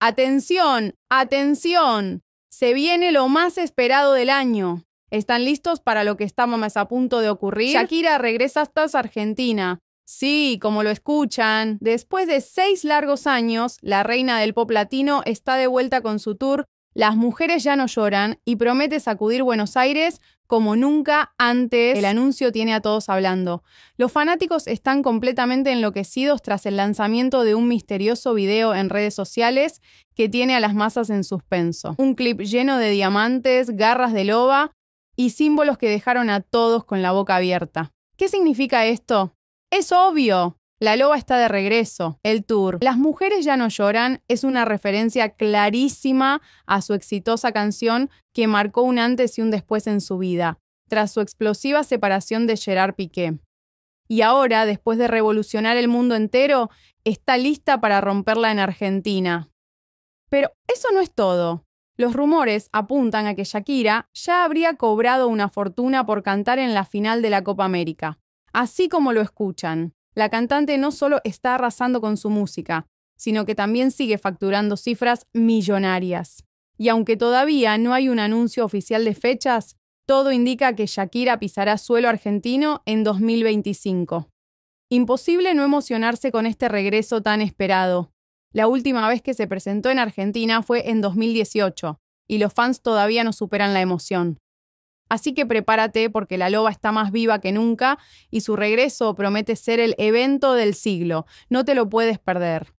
Atención, atención. Se viene lo más esperado del año. ¿Están listos para lo que estamos más a punto de ocurrir? Shakira regresa hasta Argentina. Sí, como lo escuchan, después de seis largos años, la reina del pop latino está de vuelta con su tour las mujeres ya no lloran y promete sacudir Buenos Aires como nunca antes. El anuncio tiene a todos hablando. Los fanáticos están completamente enloquecidos tras el lanzamiento de un misterioso video en redes sociales que tiene a las masas en suspenso. Un clip lleno de diamantes, garras de loba y símbolos que dejaron a todos con la boca abierta. ¿Qué significa esto? Es obvio. La loba está de regreso, el tour. Las mujeres ya no lloran es una referencia clarísima a su exitosa canción que marcó un antes y un después en su vida, tras su explosiva separación de Gerard Piqué. Y ahora, después de revolucionar el mundo entero, está lista para romperla en Argentina. Pero eso no es todo. Los rumores apuntan a que Shakira ya habría cobrado una fortuna por cantar en la final de la Copa América, así como lo escuchan la cantante no solo está arrasando con su música, sino que también sigue facturando cifras millonarias. Y aunque todavía no hay un anuncio oficial de fechas, todo indica que Shakira pisará suelo argentino en 2025. Imposible no emocionarse con este regreso tan esperado. La última vez que se presentó en Argentina fue en 2018, y los fans todavía no superan la emoción. Así que prepárate porque la loba está más viva que nunca y su regreso promete ser el evento del siglo. No te lo puedes perder.